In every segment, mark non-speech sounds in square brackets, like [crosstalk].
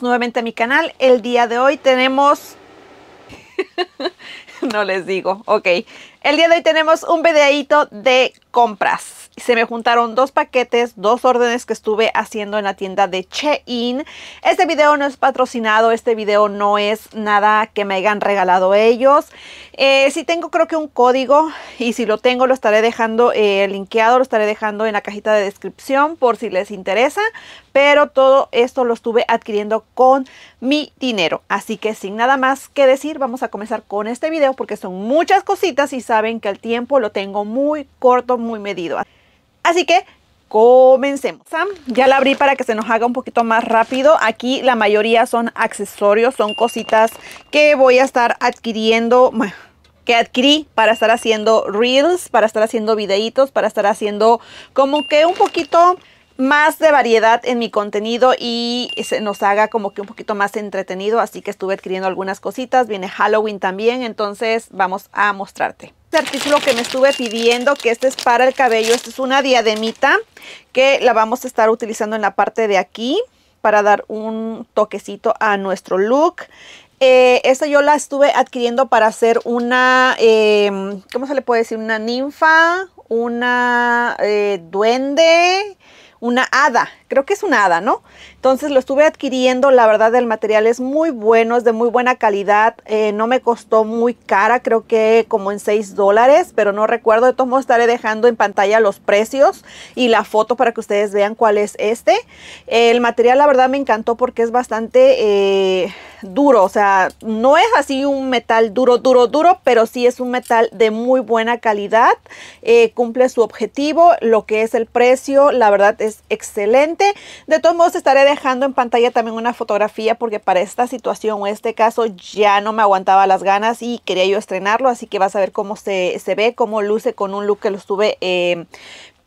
nuevamente a mi canal. El día de hoy tenemos... [laughs] no les digo, ok. El día de hoy tenemos un videíto de compras. Se me juntaron dos paquetes, dos órdenes que estuve haciendo en la tienda de in Este video no es patrocinado, este video no es nada que me hayan regalado ellos. si eh, sí tengo creo que un código y si lo tengo lo estaré dejando el eh, linkeado, lo estaré dejando en la cajita de descripción por si les interesa pero todo esto lo estuve adquiriendo con mi dinero. Así que sin nada más que decir, vamos a comenzar con este video porque son muchas cositas y saben que el tiempo lo tengo muy corto, muy medido. Así que comencemos. ya la abrí para que se nos haga un poquito más rápido. Aquí la mayoría son accesorios, son cositas que voy a estar adquiriendo, que adquirí para estar haciendo reels, para estar haciendo videitos, para estar haciendo como que un poquito más de variedad en mi contenido y se nos haga como que un poquito más entretenido. Así que estuve adquiriendo algunas cositas. Viene Halloween también, entonces vamos a mostrarte. Este artículo que me estuve pidiendo, que este es para el cabello. Esta es una diademita que la vamos a estar utilizando en la parte de aquí para dar un toquecito a nuestro look. Eh, esta yo la estuve adquiriendo para hacer una, em, ¿cómo se le puede decir? Una ninfa, una eh, duende, una hada, creo que es una hada, ¿no? Entonces lo estuve adquiriendo, la verdad el material es muy bueno, es de muy buena calidad, eh, no me costó muy cara, creo que como en 6 dólares, pero no recuerdo, de todos modos estaré dejando en pantalla los precios y la foto para que ustedes vean cuál es este. El material la verdad me encantó porque es bastante... Eh, duro, o sea, no es así un metal duro, duro, duro, pero sí es un metal de muy buena calidad, eh, cumple su objetivo, lo que es el precio, la verdad es excelente. De todos modos, estaré dejando en pantalla también una fotografía porque para esta situación o este caso ya no me aguantaba las ganas y quería yo estrenarlo, así que vas a ver cómo se, ve, cómo luce con un look que lo estuve eh,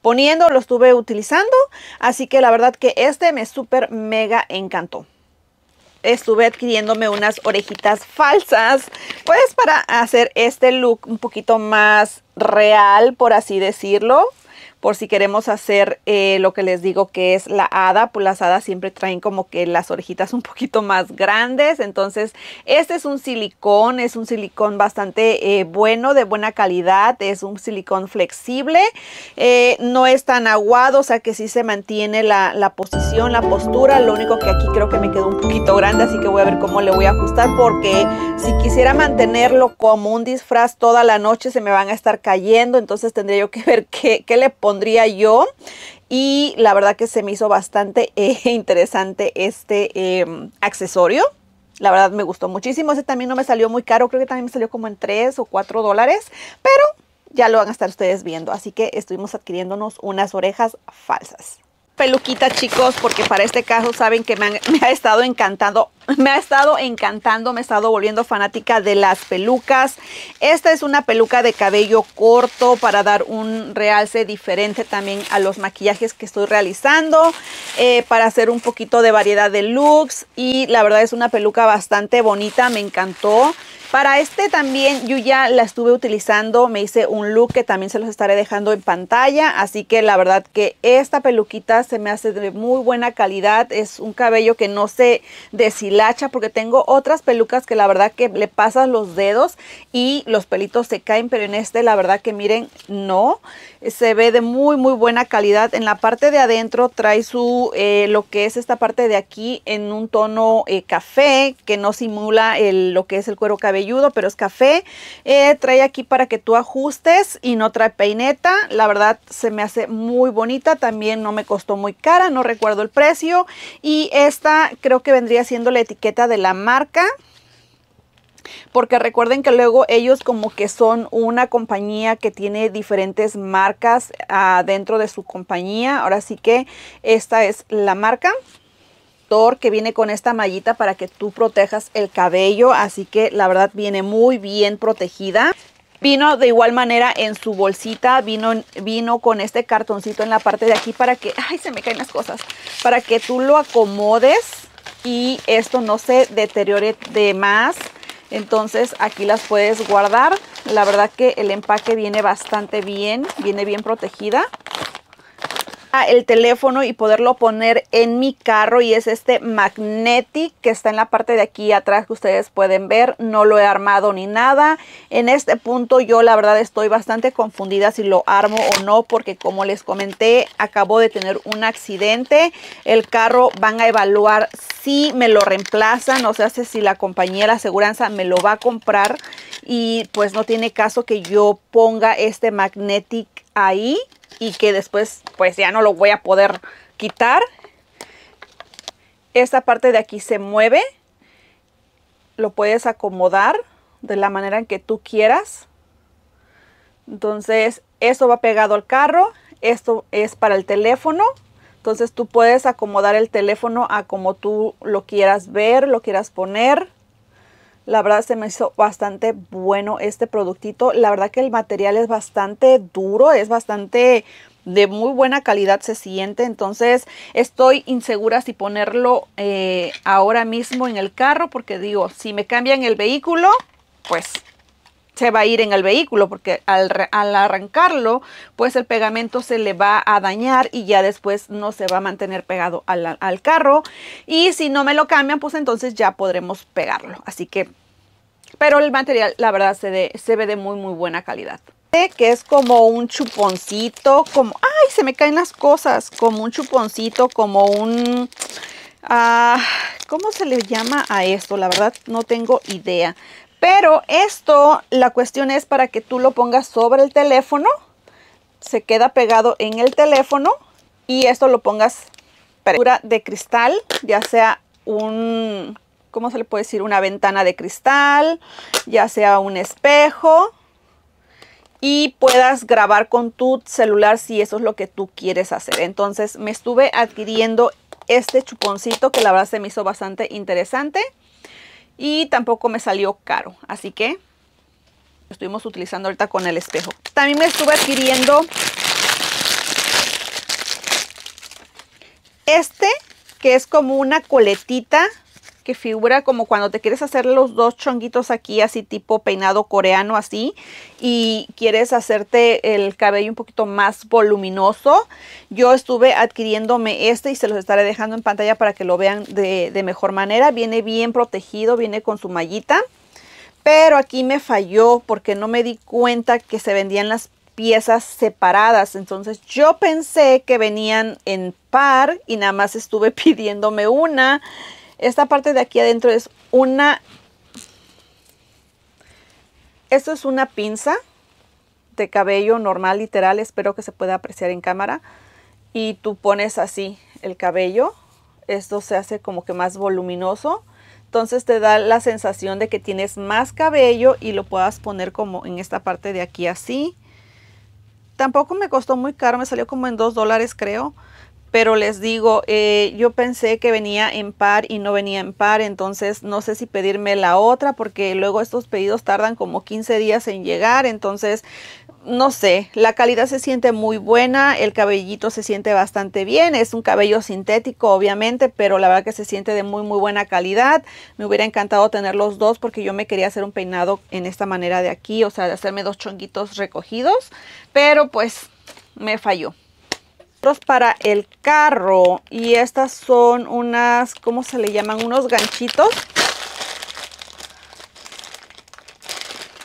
poniendo, lo estuve utilizando, así que la verdad que este me súper mega encantó estuve adquiriéndome unas orejitas falsas, pues para hacer este look un poquito más real, por así decirlo por si queremos hacer eh, lo que les digo que es la hada, pues las hadas siempre traen como que las orejitas un poquito más grandes, entonces este es un silicón, es un silicón bastante eh, bueno, de buena calidad, es un silicón flexible, eh, no es tan aguado, o sea que sí se mantiene la, posición, la postura, lo único que aquí creo que me quedó un poquito grande, así que voy a ver cómo le voy a ajustar, porque si quisiera mantenerlo como un disfraz toda la noche se me van a estar cayendo, entonces tendría yo que ver qué, qué le pongo pondría yo. Y la verdad que se me hizo bastante [laughs] eh, interesante este em, accesorio. La verdad me gustó muchísimo. Ese también no me salió muy caro. Creo que también me salió como en 3 o 4 dólares. Pero ya lo van a estar ustedes viendo. Así que estuvimos adquiriéndonos unas orejas falsas peluquita chicos porque para este caso saben que me, [laughs] me, ha estado encantando me ha estado encantando, me ha estado volviendo fanática de las pelucas. Esta es una peluca de cabello corto para dar un realce diferente también a los maquillajes que estoy realizando, eh, para hacer un poquito de variedad de looks y la verdad es una peluca bastante bonita, me encantó. Para este también yo ya la estuve utilizando, me hice un look que también se los estaré dejando en pantalla, así que la verdad que esta peluquita se me hace de muy buena calidad, es un cabello que no se deshilaba hilacha porque tengo otras pelucas que la verdad que le pasas los dedos y los pelitos se caen, pero en este la verdad que miren, no, se ve de muy muy buena calidad. En la parte de adentro trae su, eh, lo que es esta parte de aquí en un tono eh, café que no simula lo que es el cuero cabelludo, pero es café. Eh, trae aquí para que tú ajustes y no trae peineta. La verdad se me hace muy bonita, también no me costó muy cara, no recuerdo el precio. Y esta creo que vendría siendo la etiqueta de la marca. Porque recuerden que luego ellos como que son una compañía que tiene diferentes marcas ah, dentro de su compañía. Ahora sí que esta es la marca Thor que viene con esta mallita para que tú protejas el cabello. Así que la verdad viene muy bien protegida. Vino de igual manera en su bolsita, vino, vino con este cartoncito en la parte de aquí para que, ay se me caen las cosas, para que tú lo acomodes y esto no se deteriore de más. Entonces aquí las puedes guardar. La verdad que el empaque viene bastante bien, viene bien protegida el teléfono y poderlo poner en mi carro y es este Magnetic que está en la parte de aquí atrás que ustedes pueden ver. No lo he armado ni nada. En este punto yo la verdad estoy bastante confundida si lo armo o no porque como les comenté acabo de tener un accidente. El carro van a evaluar si me lo reemplazan, o sea, si la compañía la aseguranza me lo va a comprar y pues no tiene caso que yo ponga este Magnetic ahí y que después pues ya no lo voy a poder quitar. Esta parte de aquí se mueve, lo puedes acomodar de la manera en que tú quieras. Entonces, eso va pegado al carro, esto es para el teléfono. Entonces, tú puedes acomodar el teléfono a como tú lo quieras ver, lo quieras poner. La verdad se me hizo bastante bueno este productito. La verdad que el material es bastante duro, es bastante de muy buena calidad se siente. Entonces estoy insegura si ponerlo eh, ahora mismo en el carro porque digo, si me cambian el vehículo, pues va a ir en el vehículo porque al, arrancarlo, pues el pegamento se le va a dañar y ya después no se va a mantener pegado al, carro. Y si no me lo cambian, pues entonces ya podremos pegarlo. Así que, pero el material la verdad se, se ve de muy muy buena calidad que es como un chuponcito, como, ay, se me caen las cosas, como un chuponcito, como un, como ah, ¿cómo se le llama a esto? La verdad no tengo idea, pero esto, la cuestión es para que tú lo pongas sobre el teléfono. Se queda pegado en el teléfono y esto lo pongas para de cristal, ya sea un, ¿cómo se le puede decir? Una ventana de cristal, ya sea un espejo y puedas grabar con tu celular si eso es lo que tú quieres hacer. Entonces me estuve adquiriendo este chuponcito que la verdad se me hizo bastante interesante y tampoco me salió caro. Así que estuvimos utilizando ahorita con el espejo. También me estuve adquiriendo este que es como una coletita que figura como cuando te quieres hacer los dos chonguitos aquí, así tipo peinado coreano, así, y quieres hacerte el cabello un poquito más voluminoso. Yo estuve adquiriéndome este y se los estaré dejando en pantalla para que lo vean de, mejor manera. Viene bien protegido, viene con su mallita. Pero aquí me falló porque no me di cuenta que se vendían las piezas separadas. Entonces yo pensé que venían en par y nada más estuve [laughs] pidiéndome una esta parte de aquí adentro es una... Esto es una pinza de cabello normal, literal. Espero que se pueda apreciar en cámara. Y tú pones así el cabello. Esto se hace como que más voluminoso. Entonces te da la sensación de que tienes más cabello y lo puedas poner como en esta parte de aquí así. Tampoco me costó muy caro, me salió como en 2 dólares creo pero les digo, eh, yo pensé que venía en par y no venía en par, entonces no sé si pedirme la otra porque luego estos pedidos tardan como 15 días en llegar, entonces no sé, la calidad se siente muy buena, el cabellito se siente bastante bien, es un cabello sintético obviamente, pero la verdad que se siente de muy muy buena calidad. Me hubiera encantado tener los dos porque yo me quería hacer un peinado en esta manera de aquí, o sea, de hacerme dos chonguitos recogidos, pero pues me falló para el carro y estas son unas, ¿cómo se le llaman? Unos ganchitos.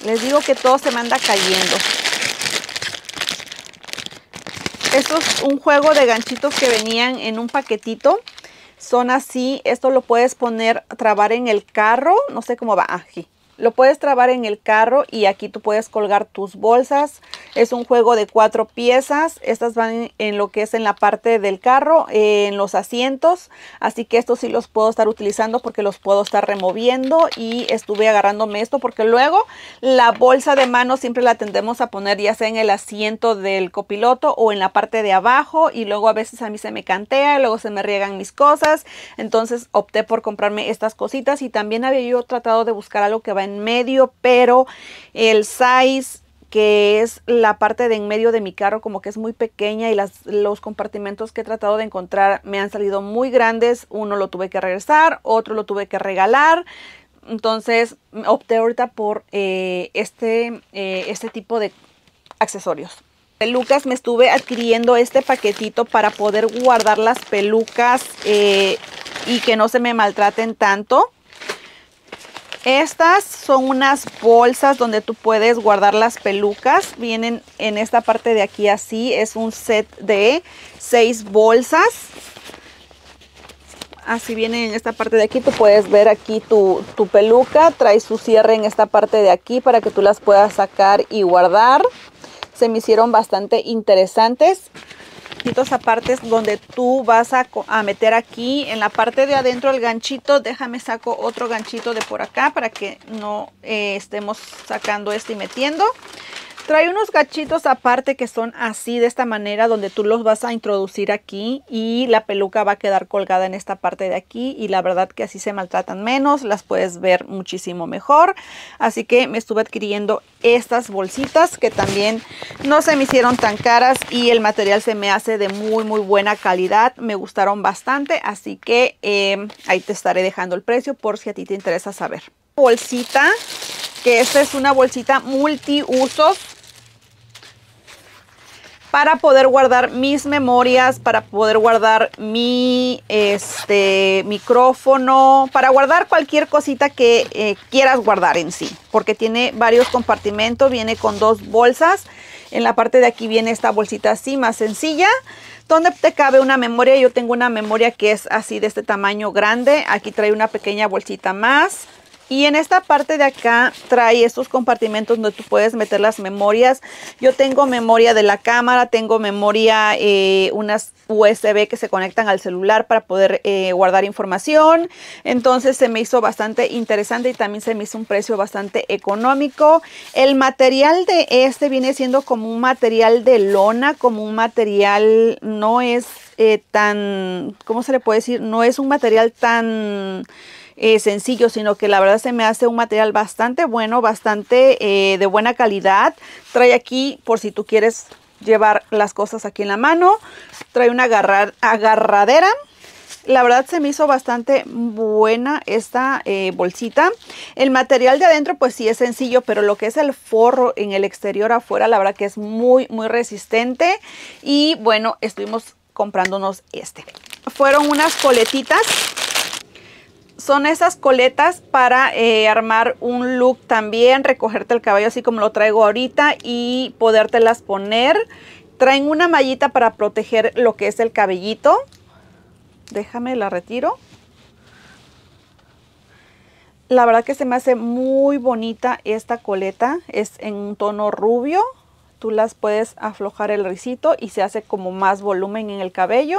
Les digo que todo se me anda cayendo. Esto es un juego de ganchitos que venían en un paquetito. Son así, esto lo puedes poner, trabar en el carro, no sé cómo va, ají. Lo puedes trabar en el carro y aquí tú puedes colgar tus bolsas. Es un juego de cuatro piezas. Estas van en lo que es en la parte del carro, en los asientos. Así que estos sí los puedo estar utilizando porque los puedo estar removiendo. Y estuve agarrándome esto porque luego la bolsa de mano siempre la tendemos a poner ya sea en el asiento del copiloto o en la parte de abajo. Y luego a veces a mí se me cantea, luego se me riegan mis cosas. Entonces opté por comprarme estas cositas y también había yo tratado de buscar algo que va medio, pero el size que es la parte de en medio de mi carro como que es muy pequeña y los compartimentos que he tratado de encontrar me han salido muy grandes. Uno lo tuve que regresar, otro lo tuve que regalar. Entonces opté ahorita por eh, este, eh, este tipo de accesorios. Pelucas me estuve adquiriendo este paquetito para poder guardar las pelucas eh, y que no se me maltraten tanto. Estas son unas bolsas donde tú puedes guardar las pelucas. Vienen en esta parte de aquí así. Es un set de seis bolsas. Así vienen en esta parte de aquí. Tú puedes ver aquí tu, tu peluca. Trae su cierre en esta parte de aquí para que tú las puedas sacar y guardar se me hicieron bastante interesantes. A partes donde tú vas a, a, meter aquí en la parte de adentro el ganchito. Déjame saco otro ganchito de por acá para que no eh, estemos sacando este y metiendo. Trae unos gachitos aparte que son así, de esta manera, donde tú los vas a introducir aquí y la peluca va a quedar colgada en esta parte de aquí y la verdad que así se maltratan menos, las puedes ver muchísimo mejor. Así que me estuve adquiriendo estas bolsitas que también no se me hicieron tan caras y el material se me hace de muy muy buena calidad, me gustaron bastante, así que em, ahí te estaré dejando el precio por si a ti te interesa saber. Bolsita, que esta es una bolsita multiusos para poder guardar mis memorias, para poder guardar mi este, micrófono, para guardar cualquier cosita que eh, quieras guardar en sí, porque tiene varios compartimentos, viene con dos bolsas. En la parte de aquí viene esta bolsita así, más sencilla, donde te cabe una memoria. Yo tengo una memoria que es así de este tamaño grande. Aquí trae una pequeña bolsita más y en esta parte de acá trae estos compartimentos donde tú puedes meter las memorias. Yo tengo memoria de la cámara, tengo memoria, eh, unas USB que se conectan al celular para poder eh, guardar información. Entonces se me hizo bastante interesante y también se me hizo un precio bastante económico. El material de este viene siendo como un material de lona, como un material, no es eh, tan, ¿cómo se le puede decir? No es un material tan eh, sencillo, sino que la verdad se me hace un material bastante bueno, bastante eh, de buena calidad. Trae aquí, por si tú quieres llevar las cosas aquí en la mano, trae una agarradera. La verdad se me hizo bastante buena esta eh, bolsita. El material de adentro pues sí es sencillo, pero lo que es el forro en el exterior afuera, la verdad que es muy, muy resistente. Y bueno, estuvimos comprándonos este. Fueron unas coletitas son esas coletas para eh, armar un look también, recogerte el cabello así como lo traigo ahorita y podértelas poner. Traen una mallita para proteger lo que es el cabellito. Déjame, la retiro. La verdad que se me hace muy bonita esta coleta. Es en un tono rubio. Tú las puedes aflojar el risito y se hace como más volumen en el cabello.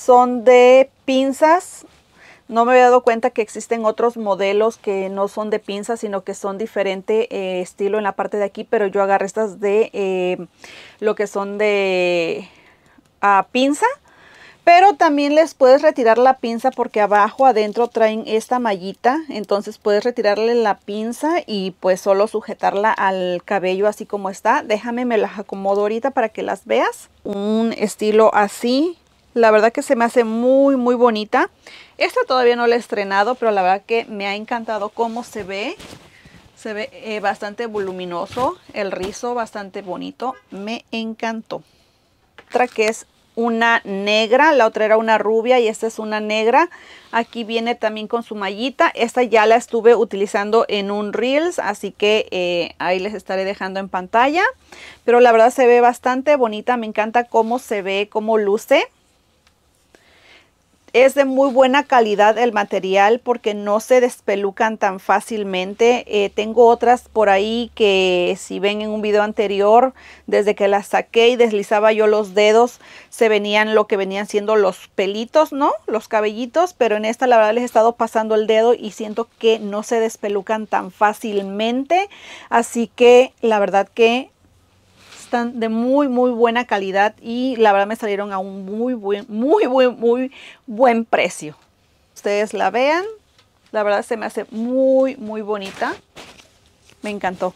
son de pinzas. No me había dado cuenta que existen otros modelos que no son de pinzas, sino que son diferente eh, estilo en la parte de aquí, pero yo agarré estas de eh, lo que son de a ah, pinza. Pero también les puedes retirar la pinza porque abajo adentro traen esta mallita. Entonces puedes retirarle la pinza y pues solo sujetarla al cabello así como está. Déjame, me las acomodo ahorita para que las veas. Un estilo así la verdad que se me hace muy, muy bonita. Esta todavía no la he estrenado, pero la verdad que me ha encantado cómo se ve. Se ve eh, bastante voluminoso, el rizo bastante bonito. Me encantó. Otra que es una negra, la otra era una rubia y esta es una negra. Aquí viene también con su mallita. Esta ya la estuve utilizando en un Reels, así que eh, ahí les estaré dejando en pantalla. Pero la verdad se ve bastante bonita, me encanta cómo se ve, cómo luce. Es de muy buena calidad el material porque no se despelucan tan fácilmente. Eh, tengo otras por ahí que si ven en un video anterior, desde que las saqué y deslizaba yo los dedos, se venían lo que venían siendo los pelitos, ¿no? Los cabellitos, pero en esta la verdad les he estado pasando el dedo y siento que no se despelucan tan fácilmente. Así que la verdad que están de muy, muy buena calidad y la verdad me salieron a un muy buen, muy, muy, muy buen precio. Ustedes la vean, la verdad se me hace muy, muy bonita. Me encantó.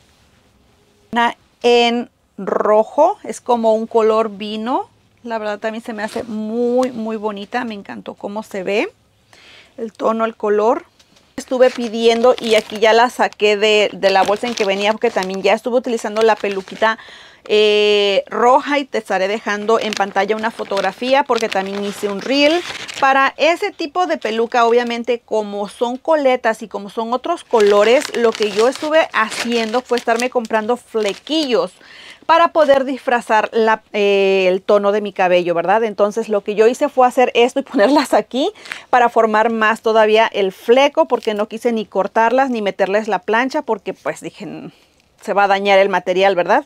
Una en rojo, es como un color vino. La verdad también se me hace muy, muy bonita. Me encantó cómo se ve. El tono, el color. Estuve pidiendo y aquí ya la saqué de, de la bolsa en que venía porque también ya estuve utilizando la peluquita eh, roja y te estaré dejando en pantalla una fotografía porque también hice un reel. Para ese tipo de peluca, obviamente, como son coletas y como son otros colores, lo que yo estuve haciendo fue estarme comprando flequillos para poder disfrazar eh, el tono de mi cabello, ¿verdad? Entonces lo que yo hice fue hacer esto y [laughs] ponerlas aquí para formar más todavía el fleco porque no quise ni cortarlas ni meterles la plancha porque pues dije mm, se va a dañar el material, ¿verdad?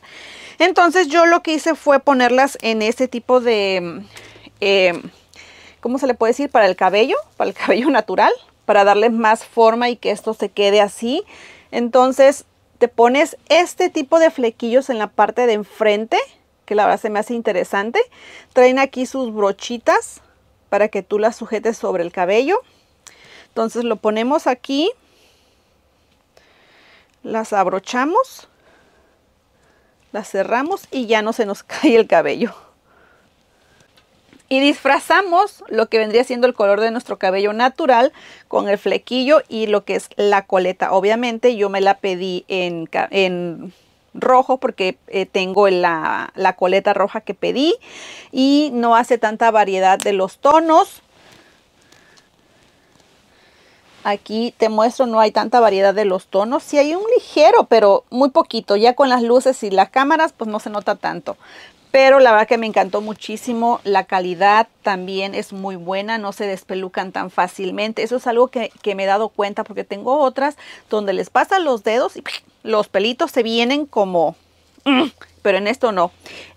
Entonces yo lo que hice fue ponerlas en este tipo de, eh, ¿cómo se le puede decir? Para el cabello, para el [laughs] cabello natural, para darle más forma y que esto se quede así. Entonces te pones este tipo de flequillos en la parte de enfrente, que la verdad se me hace interesante. Traen aquí sus brochitas para que tú las sujetes sobre el cabello. Entonces lo ponemos aquí, las abrochamos la cerramos y ya no se nos [laughs] cae el cabello. Y disfrazamos lo que vendría siendo el color de nuestro cabello natural con el flequillo y lo que es la coleta. Obviamente yo me la pedí en, rojo porque eh, tengo la coleta roja que pedí y no hace tanta variedad de los tonos Aquí te muestro, no hay tanta variedad de los tonos. Sí hay un ligero, pero muy poquito. Ya con las luces y las cámaras, pues no se nota tanto. Pero la verdad que me encantó muchísimo. La calidad también es muy buena. No se despelucan tan fácilmente. Eso es algo que, que me he dado cuenta porque tengo otras donde les pasan los dedos y los pelitos se vienen como [laughs] pero en esto no.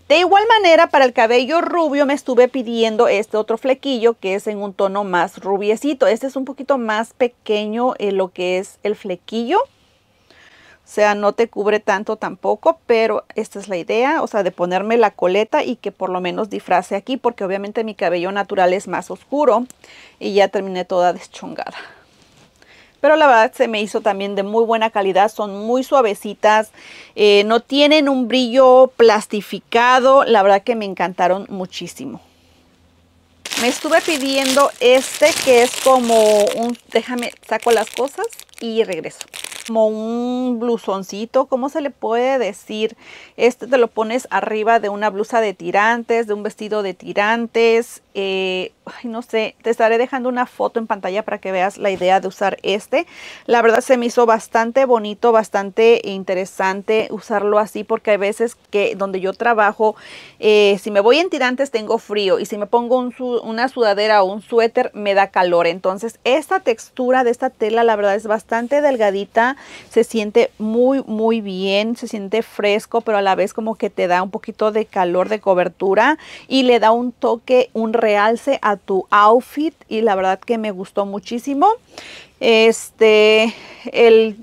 De igual manera, para el cabello rubio me estuve pidiendo este otro flequillo que es en un tono más rubiecito. Este es un poquito más pequeño en eh, lo que es el flequillo. O sea, no te cubre tanto tampoco, pero esta es la idea, o sea, de ponerme la coleta y que por lo menos disfrace aquí, porque obviamente mi cabello natural es más oscuro y ya terminé toda deschongada pero la verdad se me hizo también de muy buena calidad, son muy suavecitas, eh, no tienen un brillo plastificado, la verdad que me encantaron muchísimo. Me estuve pidiendo este que es como un, déjame, saco las cosas y regreso. Como un blusoncito, ¿cómo se le puede decir? Este te lo pones arriba de una blusa de tirantes, de un vestido de tirantes, eh, no sé, te estaré dejando una foto en pantalla para que veas la idea de usar este. La verdad se me hizo bastante bonito, bastante interesante usarlo así porque hay veces que donde yo trabajo, eh, si me voy en tirantes tengo frío y si me pongo una sudadera o un suéter me da calor. Entonces esta textura de esta tela la verdad es bastante delgadita, se siente muy muy bien, se siente fresco pero a la vez como que te da un poquito de calor de cobertura y le da un toque, un realce a tu outfit y la verdad que me gustó muchísimo. Este, el,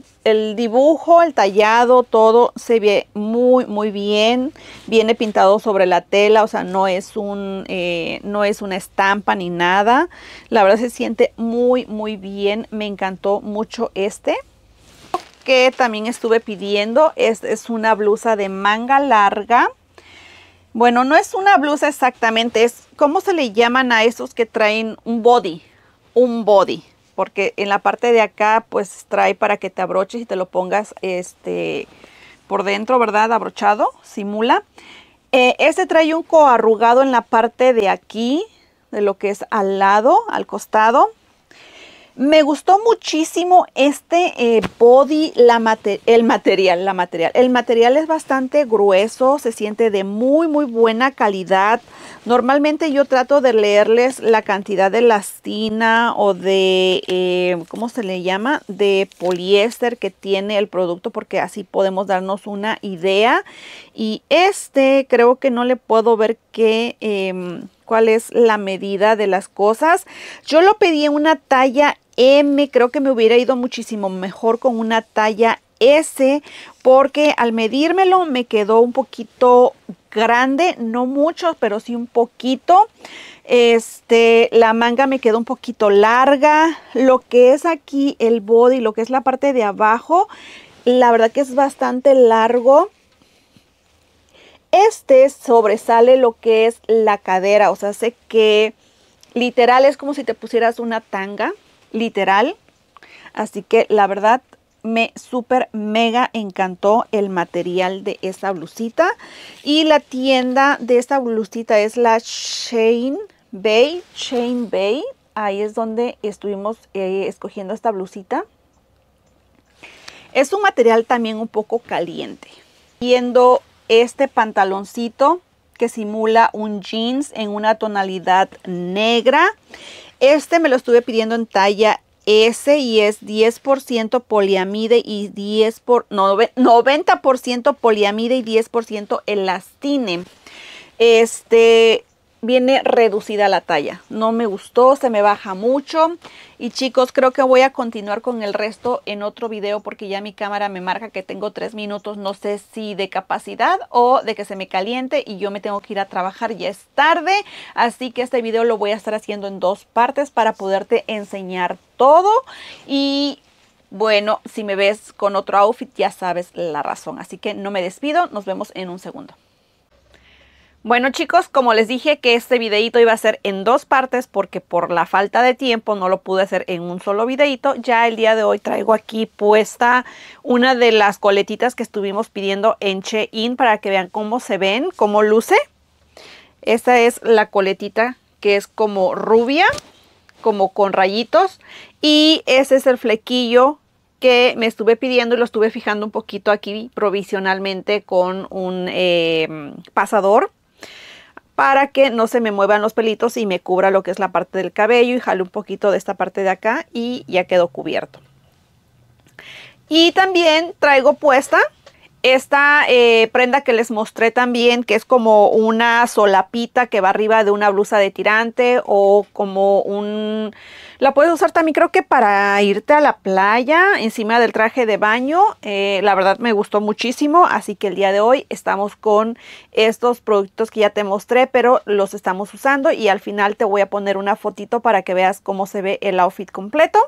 dibujo, el tallado, todo se ve muy, muy bien. Viene pintado sobre la tela, o sea, no es, un, eh, no es una estampa ni nada. La verdad se siente muy, muy bien. Me encantó mucho este que también estuve pidiendo. es es una blusa de manga larga. Bueno, no es una blusa exactamente, es cómo se le llaman a esos que traen un body, un body, porque en la parte de acá pues trae para que te abroches y te lo pongas este por dentro, ¿verdad? Abrochado, simula. este trae un coarrugado en la parte de aquí, de lo que es al lado, al costado. Me gustó muchísimo este eh, body, el material, la material. El material es bastante grueso, se siente de muy, muy buena calidad. Normalmente yo trato de leerles la cantidad de elastina o de, eh, ¿cómo se le llama? De poliéster que tiene el producto porque así podemos darnos una idea. Y este creo que no le puedo ver qué... Em, cuál es la medida de las cosas. Yo lo pedí en una talla M, creo que me hubiera ido muchísimo mejor con una talla S porque al medírmelo me quedó un poquito grande, no mucho, pero sí un poquito. Este, la manga me quedó un poquito larga. Lo que es aquí el body, lo que es la parte de abajo, la verdad que es bastante largo este sobresale lo que es la cadera, o sea, hace que literal es como si te pusieras una tanga, literal. Así que la verdad me súper mega encantó el material de esta blusita. Y la tienda de esta blusita es la Shane Bay, Chain Bay. Ahí es donde estuvimos eh, escogiendo esta blusita. Es un material también un poco caliente. Viendo este pantaloncito que simula un jeans en una tonalidad negra. Este me lo estuve pidiendo en talla S y es 10% poliamide y 10 por, 90% poliamide y 10% elastine. Este, viene reducida la talla. No me gustó, se me baja mucho. Y chicos, creo que voy a continuar con el resto en otro video porque ya mi cámara me marca que tengo tres minutos. No sé si de capacidad o de que se me caliente y yo me tengo que ir a trabajar. Ya es tarde, así que este video lo voy a estar haciendo en dos partes para poderte enseñar todo. Y bueno, si me ves con otro outfit ya sabes la razón. Así que no me despido, nos vemos en un segundo. Bueno chicos, como les dije que este videito iba a ser en dos partes porque por la falta de tiempo no lo pude hacer en un solo videito. Ya el día de hoy traigo aquí puesta una de las coletitas que estuvimos pidiendo en In para que vean cómo se ven, cómo luce. Esta es la coletita que es como rubia, como con rayitos y ese es el flequillo que me estuve pidiendo y lo estuve fijando un poquito aquí provisionalmente con un eh, pasador para que no se me muevan los pelitos y me cubra lo que es la parte del cabello y jalo un poquito de esta parte de acá y ya quedó cubierto. Y también traigo puesta esta eh, prenda que les mostré también, que es como una solapita que va arriba de una blusa de tirante o como un... La puedes usar también creo que para irte a la playa encima del traje de baño. Eh, la verdad me gustó muchísimo, así que el día de hoy estamos con estos productos que ya te mostré, pero los estamos usando y al final te voy a poner una fotito para que veas cómo se ve el outfit completo.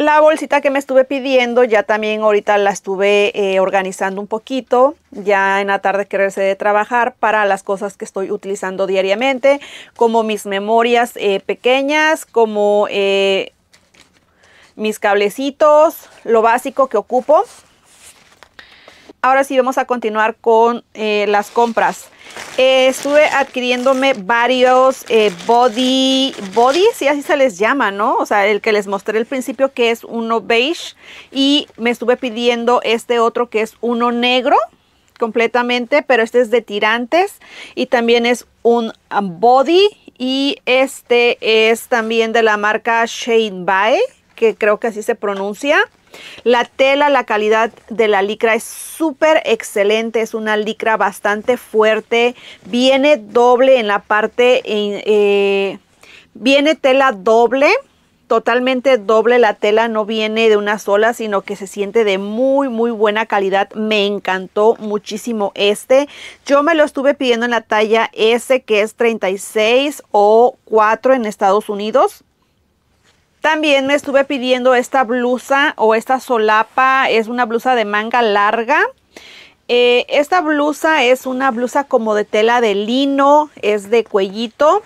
La bolsita que me estuve pidiendo ya también ahorita la estuve eh, organizando un poquito, ya en la tarde que de trabajar para las cosas que estoy utilizando diariamente, como mis memorias eh, pequeñas, como eh, mis cablecitos, lo básico que ocupo. Ahora sí vamos a continuar con eh, las compras. Eh, estuve adquiriéndome varios eh, body, body, así se les llama, ¿no? O sea, el que les mostré al principio que es uno beige y me estuve pidiendo este otro que es uno negro completamente, pero este es de tirantes y también es un um, body y este es también de la marca Shade By, que creo que así se pronuncia. La tela, la calidad de la licra es súper excelente, es una licra bastante fuerte, viene doble en la parte, eh, viene tela doble, totalmente doble la tela, no viene de una sola, sino que se siente de muy, muy buena calidad. Me encantó muchísimo este. Yo me lo estuve pidiendo en la talla S, que es 36 o 4 en Estados Unidos. También me estuve pidiendo esta blusa o esta solapa, es una blusa de manga larga. Eh, esta blusa es una blusa como de tela de lino, es de cuellito.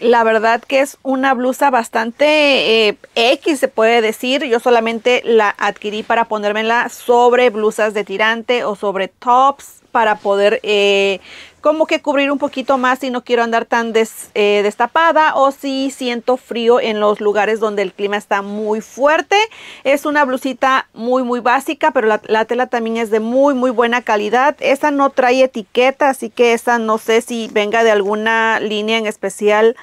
La verdad que es una blusa bastante eh, X se puede decir. Yo solamente la adquirí para ponérmela sobre blusas de tirante o sobre tops para poder eh, como que cubrir un poquito más si no quiero andar tan eh, destapada o si siento frío en los lugares donde el clima está muy fuerte. Es una blusita muy muy básica, pero la, tela también es de muy muy buena calidad. Esa no trae etiqueta, así que esa no sé si venga de alguna línea en especial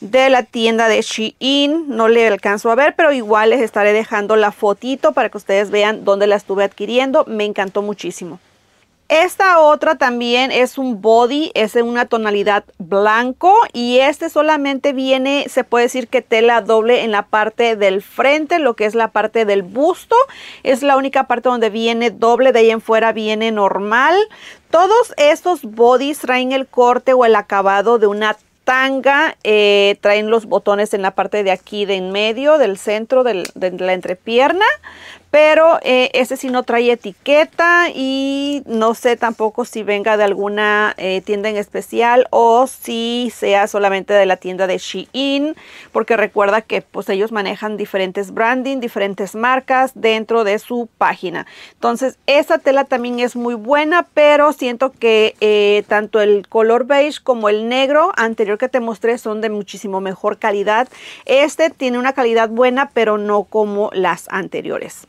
de la tienda de Shein. No le alcanzo a ver, pero igual les estaré dejando la fotito para que ustedes vean dónde la estuve adquiriendo. Me encantó muchísimo. Esta otra también es un body, es en una tonalidad blanco y este solamente viene, se puede decir que tela doble en la parte del frente, lo que es la parte del busto. Es la única parte donde viene doble, de ahí en fuera viene normal. Todos estos bodies traen el corte o el acabado de una tanga, eh, traen los botones en la parte de aquí de en medio, del centro de la entrepierna, pero este sí no trae etiqueta y no sé tampoco si venga de alguna eh, tienda en especial o si sea solamente de la tienda de Shein, porque recuerda que pues ellos manejan diferentes branding, diferentes marcas dentro de su página. Entonces esta tela también es muy buena, pero siento que eh, tanto el color beige como el negro anterior que te mostré son de muchísimo mejor calidad. Este tiene una calidad buena, pero no como las anteriores.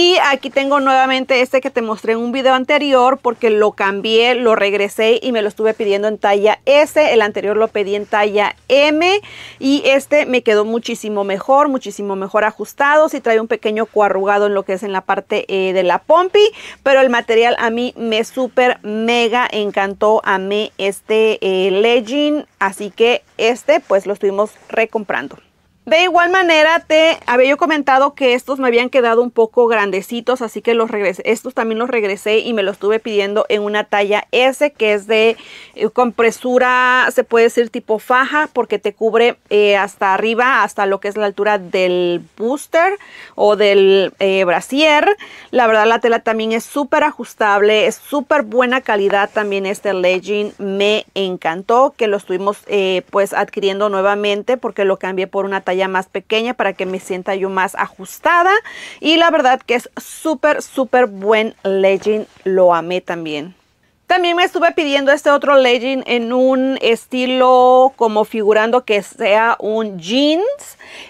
Y aquí tengo nuevamente este que te mostré en un video anterior porque lo cambié, lo regresé y me lo estuve pidiendo en talla S. El anterior lo pedí en talla M y este me quedó muchísimo mejor, muchísimo mejor ajustado. Si trae un pequeño coarrugado en lo que es en la parte eh, de la pompi, pero el material a mí me súper mega encantó. A mí este legend. Eh, legging, así que este pues lo estuvimos recomprando. De igual manera, te había yo comentado que estos me habían quedado un poco grandecitos, así que los regresé. Estos también los regresé y me los estuve pidiendo en una talla S, que es de eh, compresura, se puede decir tipo faja, porque te cubre eh, hasta arriba, hasta lo que es la altura del booster o del eh, brasier. La verdad, la tela también es súper ajustable, es súper buena calidad también este legging. Me encantó que lo estuvimos pues adquiriendo nuevamente porque lo cambié por una talla más pequeña para que me sienta yo más ajustada. Y la verdad que es súper, súper buen Legend Lo amé también. También me estuve pidiendo este otro legging en un estilo como figurando que sea un jeans.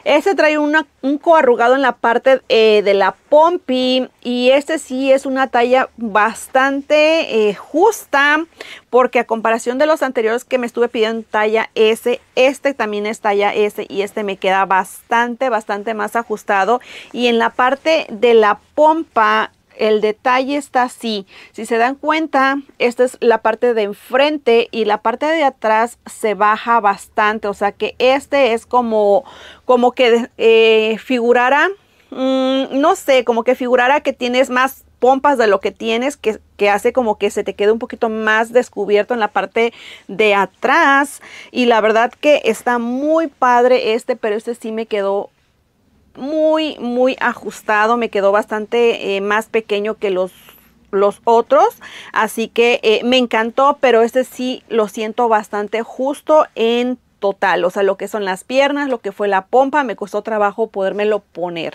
Este trae un coarrugado en la parte eh, de la pompi y este sí es una talla bastante eh, justa porque a comparación de los anteriores que me estuve pidiendo talla S, este también es talla S y este me queda bastante, bastante más ajustado. Y en la parte de la pompa el detalle está así. Si se dan cuenta, esta es la parte de enfrente y la parte de atrás se baja bastante. O sea que este es como, como que eh, figurara, mm, no sé, como que figurara que tienes más pompas de lo que tienes que, que, hace como que se te quede un poquito más descubierto en la parte de atrás y la verdad que está muy padre este pero este sí me quedó muy, muy ajustado, me quedó bastante eh, más pequeño que los los otros así que eh, me encantó pero este sí lo siento bastante justo en total o sea lo que son las piernas lo que fue la pompa me costó trabajo podérmelo poner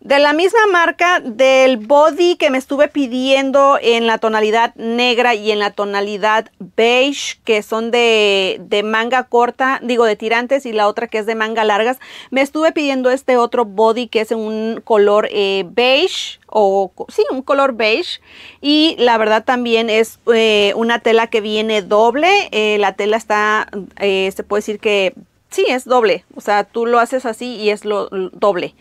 de la misma marca del body que me estuve pidiendo en la tonalidad negra y en la tonalidad beige, que son de, manga corta, digo de tirantes y la otra que es de manga largas, me estuve pidiendo este otro body que es un color eh, beige o sí, un color beige y la verdad también es eh, una tela que viene doble, eh, la tela está, se puede decir que sí, es doble. O sea, tú lo haces así y es doble.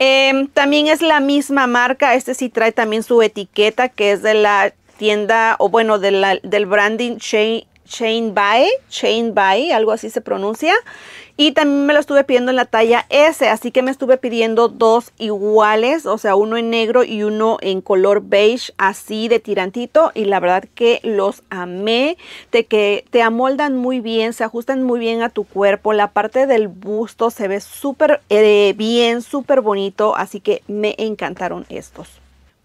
Em, también es la misma marca, este sí trae también su etiqueta que es de la tienda o bueno del branding Shane, Chain by, Chain by, algo así se pronuncia. Y también me lo estuve pidiendo en la talla S, así que me estuve pidiendo dos iguales, o sea, uno en negro y uno en color beige, así de tirantito. Y la verdad que los amé, de que te amoldan muy bien, se ajustan muy bien a tu cuerpo. La parte del busto se ve súper eh, bien, súper bonito, así que me encantaron estos.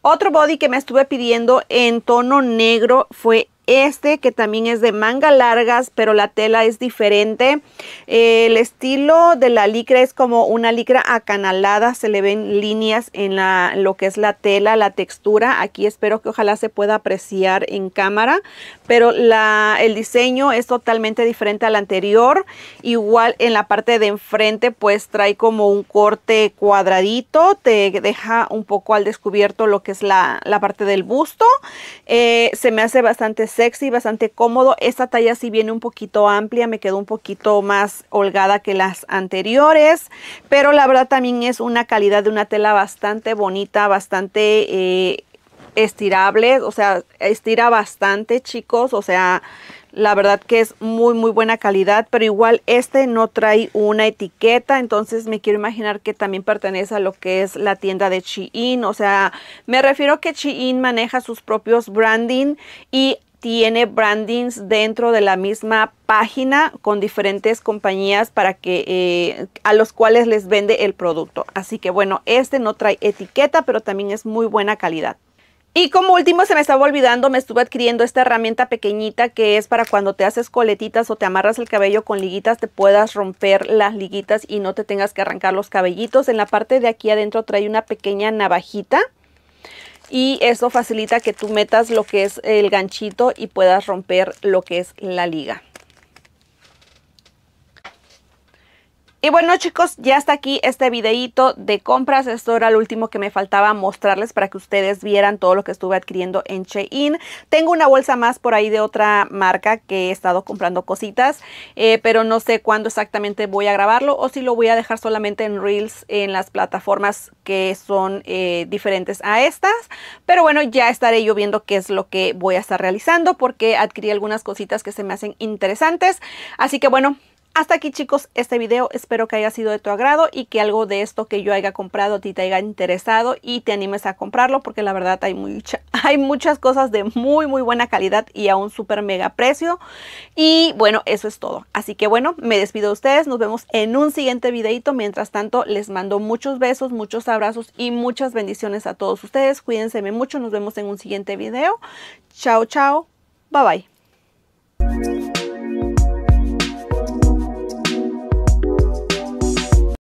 Otro body que me estuve pidiendo en tono negro fue este que también es de manga largas, pero la tela es diferente. Eh, el estilo de la licra es como una licra acanalada, se le ven líneas en la, lo que es la tela, la textura. Aquí espero que ojalá se pueda apreciar en cámara, pero la, el diseño es totalmente diferente al anterior. Igual en la parte de enfrente pues trae como un corte cuadradito, te deja un poco al descubierto lo que es la, parte del busto. Eh, se me hace bastante sexy, bastante cómodo. Esta talla sí viene un poquito amplia, me quedó un poquito más holgada que las anteriores, pero la verdad también es una calidad de una tela bastante bonita, bastante eh, estirable, o sea, estira bastante chicos, o sea, la verdad que es muy muy buena calidad, pero igual este no trae una etiqueta, entonces me quiero imaginar que también pertenece a lo que es la tienda de Shein, o sea, me refiero que Shein maneja sus propios branding y tiene brandings dentro de la misma página con diferentes compañías para que eh, a los cuales les vende el producto. Así que bueno, este no trae etiqueta, pero también es muy buena calidad. Y como último, se me estaba olvidando, me estuve adquiriendo esta herramienta pequeñita que es para cuando te haces coletitas o te amarras el cabello con liguitas, te puedas romper las liguitas y no te tengas que arrancar los cabellitos. En la parte de aquí adentro trae una pequeña navajita y eso facilita que tú metas lo que es el ganchito y puedas romper lo que es la liga. Y bueno chicos, ya está aquí este videito de compras. Esto era lo último que me faltaba mostrarles para que ustedes vieran todo lo que estuve adquiriendo en Shein. Tengo una bolsa más por ahí de otra marca que he estado comprando cositas, eh, pero no sé cuándo exactamente voy a grabarlo o si lo voy a dejar solamente en Reels en las plataformas que son eh, diferentes a estas. Pero bueno, ya estaré yo viendo qué es lo que voy a estar realizando porque adquirí algunas cositas que se me hacen interesantes. Así que bueno, hasta aquí chicos este video, espero que haya sido de tu agrado y que algo de esto que yo haya comprado a ti te haya interesado y te animes a comprarlo porque la verdad hay, [laughs] hay muchas cosas de muy muy buena calidad y a un súper mega precio. Y bueno, eso es todo. Así que bueno, me despido de ustedes, nos vemos en un siguiente videito. Mientras tanto, les mando muchos besos, muchos abrazos y muchas bendiciones a todos ustedes. Cuídense mucho, nos vemos en un siguiente video. Chao, chao, bye bye.